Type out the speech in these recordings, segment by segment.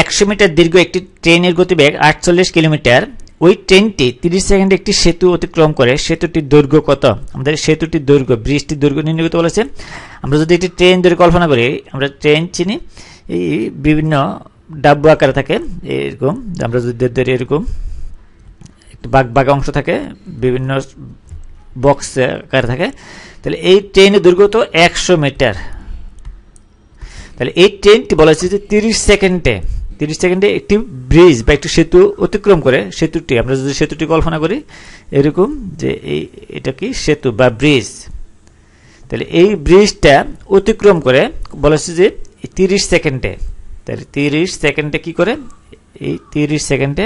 একশো মিটার দীর্ঘ একটি ট্রেনের গতিবেগ আটচল্লিশ কিলোমিটার ওই ট্রেনটি তিরিশ সেকেন্ডে একটি সেতু অতিক্রম করে সেতুটির দৈর্ঘ্য কত আমাদের সেতুটির দৈর্ঘ্য ব্রিজটির দৈর্ঘ্য নির্ণয় বলেছে আমরা যদি একটি ট্রেন ধরে কল্পনা করি আমরা ট্রেন চিনি এই বিভিন্ন ডাব্বু আকারে থাকে এরকম আমরা যদি ধরি এরকম একটি বাঘ বাঘ অংশ থাকে বিভিন্ন বক্স আকারে থাকে তাহলে এই ট্রেনের দৈর্ঘ্য তো একশো মিটার তাহলে এই ট্রেনটি বলা হচ্ছে যে তিরিশ সেকেন্ডে তিরিশ সেকেন্ডে একটি ব্রিজ বা একটি সেতু অতিক্রম করে সেতুটি আমরা যদি সেতুটি কল্পনা করি এরকম যে এই এটা কি সেতু বা ব্রিজ তাহলে এই ব্রিজটা অতিক্রম করে বলেছে যে তিরিশ সেকেন্ডে তাহলে তিরিশ সেকেন্ডে কি করে এই তিরিশ সেকেন্ডে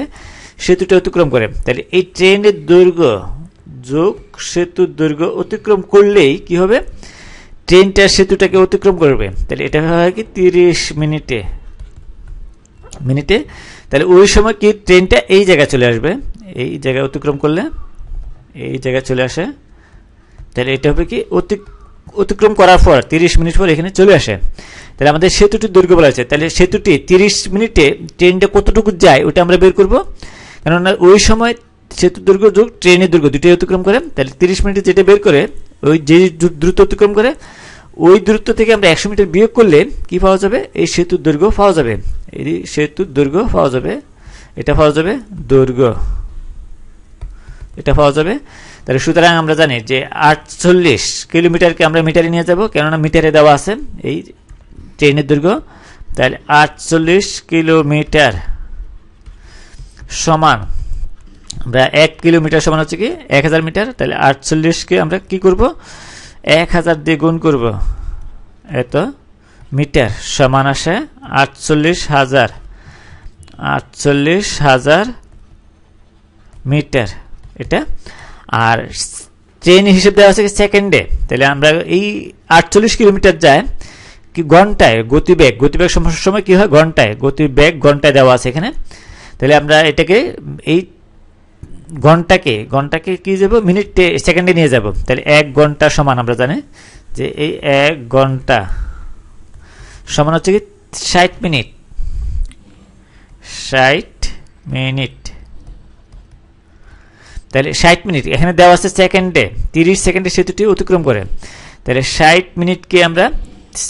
সেতুটা অতিক্রম করে তাহলে এই ট্রেনের দৈর্ঘ্য যোগ সেতুর দৈর্ঘ্য অতিক্রম করলেই কি হবে ট্রেনটা সেতুটাকে অতিক্রম করবে তাহলে এটা হয় কি তিরিশ মিনিটে মিনিটে তাহলে ওই সময় কি ট্রেনটা এই জায়গায় চলে আসবে এই জায়গায় অতিক্রম করলে এই জায়গায় চলে আসে তাহলে এটা হবে কি অতি অতিক্রম করার পর তিরিশ মিনিট পর এখানে চলে আসে তাহলে আমাদের সেতুটি দৈর্ঘ্য বলা আছে তাহলে সেতুটি তিরিশ মিনিটে ট্রেনটা কতটুকু যায় ওটা আমরা বের করবো কেননা ওই সময় সেতু দুর্গ যোগ ট্রেনের দুর্গ দুটোই অতিক্রম করে তাহলে তিরিশ মিনিটে যেটা বের করে ওই যে দ্রুত অতিক্রম করে ওই দূরত্ব থেকে আমরা একশো মিটার বিয়োগ করলে কি পাওয়া যাবে এই সেতুর দৈর্ঘ্য পাওয়া যাবে এই সেতুর দৈর্ঘ্য পাওয়া যাবে এটা পাওয়া যাবে দৈর্ঘ্য এটা পাওয়া যাবে তাহলে সুতরাং আমরা জানি যে আটচল্লিশ কিলোমিটারকে আমরা মিটারে নিয়ে যাব কেননা মিটারে দেওয়া আছে এই ট্রেনের দৈর্ঘ্য তাহলে আটচল্লিশ কিলোমিটার সমান আমরা এক কিলোমিটার সমান হচ্ছে কি এক হাজার মিটার তাহলে আটচল্লিশকে আমরা কি করব এক হাজার দিয়ে গুণ করব এত মিটার সমান আসে আটচল্লিশ হাজার আটচল্লিশ হাজার মিটার এটা আর ট্রেন হিসেবে দেওয়া আছে সেকেন্ডে তাহলে আমরা এই আটচল্লিশ কিলোমিটার যায় কি ঘন্টায় গতিবেগ গতিবেগ সমস্যার সময় কী হয় ঘন্টায় গতিবেগ ঘন্টায় দেওয়া আছে এখানে তাহলে আমরা এটাকে এই ঘন্টাকে ঘন্টাকে কি যাব মিনিট সেকেন্ডে নিয়ে যাব তাহলে এক ঘন্টা সমান আমরা জানি যে এই এক ঘন্টা সমান হচ্ছে কি ষাট মিনিট ষাট মিনিট তাহলে ষাট মিনিট এখানে দেওয়া আছে সেকেন্ডে তিরিশ সেকেন্ডে সেতুটি অতিক্রম করে তাহলে ষাট মিনিটকে আমরা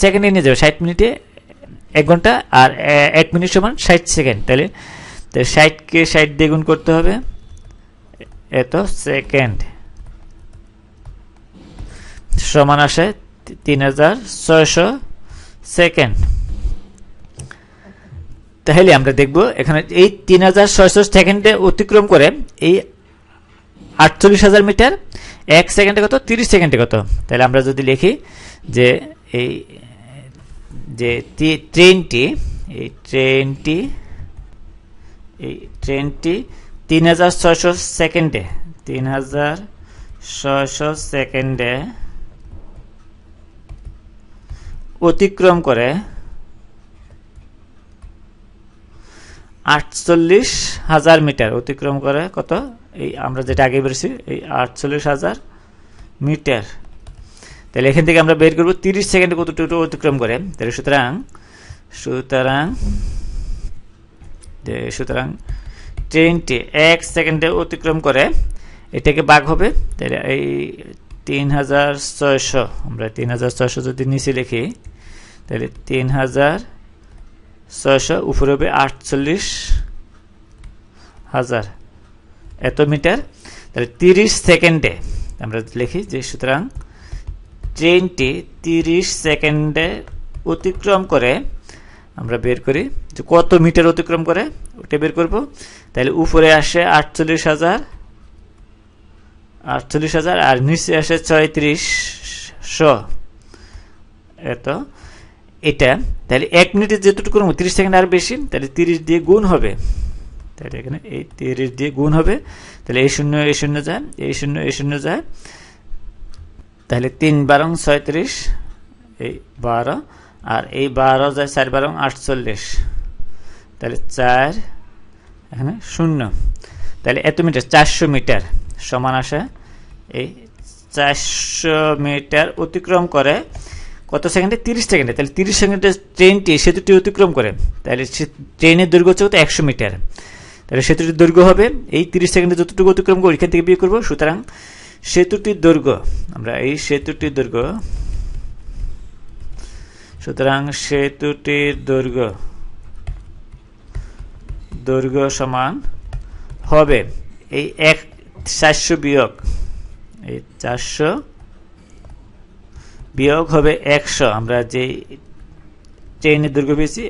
সেকেন্ডে নিয়ে যাবো ষাট মিনিটে এক ঘন্টা আর এক মিনিট সমান ষাট সেকেন্ড তাহলে তাহলে ষাটকে ষাট দিয়ে করতে হবে এত সেকেন্ড সমান আসে তিন হাজার ছয়শো সেকেন্ড তাহলে আমরা দেখব এখানে এই তিন হাজার ছয়শো সেকেন্ডে অতিক্রম করে এই আটচল্লিশ হাজার মিটার এক সেকেন্ডে কত তিরিশ সেকেন্ডে কত তাহলে আমরা যদি লিখি যে এই যে ট্রেনটি এই ট্রেনটি এই ট্রেনটি তিন হাজার ছয়শো সেকেন্ডে তিন হাজার ছয়শো সেকেন্ডে অতিক্রম করে আটচল্লিশ হাজার মিটার অতিক্রম করে কত এই আমরা যেটা আগে বেরোছি এই আটচল্লিশ হাজার মিটার তাহলে এখান থেকে আমরা বের করবো তিরিশ সেকেন্ডে কতটুকু অতিক্রম করে তাহলে সুতরাং সুতরাং সুতরাং ট্রেনটি এক সেকেন্ডে অতিক্রম করে এটাকে বাঘ হবে তাহলে এই তিন হাজার ছয়শো আমরা তিন হাজার ছয়শো যদি নিচে লিখি তাহলে তিন হাজার ছয়শো উপরে হবে আটচল্লিশ হাজার এত মিটার তাহলে তিরিশ সেকেন্ডে আমরা লিখি যে সুতরাং ট্রেনটি তিরিশ সেকেন্ডে অতিক্রম করে আমরা বের করি যে কত মিটার অতিক্রম করে ওটা বের করব তাহলে উপরে আসে আটচল্লিশ হাজার আটচল্লিশ হাজার আর নিচে আসে ছয়ত্রিশ এত এটা তাহলে এক মিনিটে যেটুকু তিরিশ সেকেন্ড আর বেশি তাহলে তিরিশ দিয়ে গুণ হবে তাহলে এখানে এই তিরিশ দিয়ে গুণ হবে তাহলে এই শূন্য এই শূন্য যায় এই শূন্য এই শূন্য যায় তাহলে তিন বারং ছয়ত্রিশ এই বারো আর এই বারো যায় চার বারো আটচল্লিশ তাহলে চার এখানে শূন্য তাহলে এত মিটার চারশো মিটার সমান আসে এই চারশো মিটার অতিক্রম করে কত সেকেন্ডে তিরিশ সেকেন্ডে তাহলে তিরিশ সেকেন্ডে ট্রেনটি সেতুটি অতিক্রম করে তাহলে সে ট্রেনের দৈর্ঘ্য হচ্ছে কত একশো মিটার তাহলে সেতুটির দৈর্ঘ্য হবে এই তিরিশ সেকেন্ডে যতটুকু অতিক্রম করবো ওইখান থেকে বিয়ে করবো সুতরাং সেতুটির দৈর্ঘ্য আমরা এই সেতুটির দৈর্ঘ্য সুতরাং সেতুটির দৈর্ঘ্য দৈর্ঘ্য সমান হবে এই এক চারশো বিয়োগ এই চারশো বিয়োগ হবে একশো আমরা যে ট্রেনের দৈর্ঘ্য পেয়েছি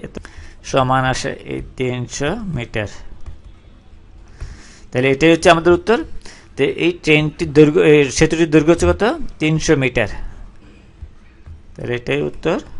সমান আসে এই তিনশো মিটার তাহলে এটাই হচ্ছে আমাদের উত্তর তো এই ট্রেনটির দৈর্ঘ্য সেতুটির দৈর্ঘ্য হচ্ছে কত তিনশো মিটার তাহলে এটাই উত্তর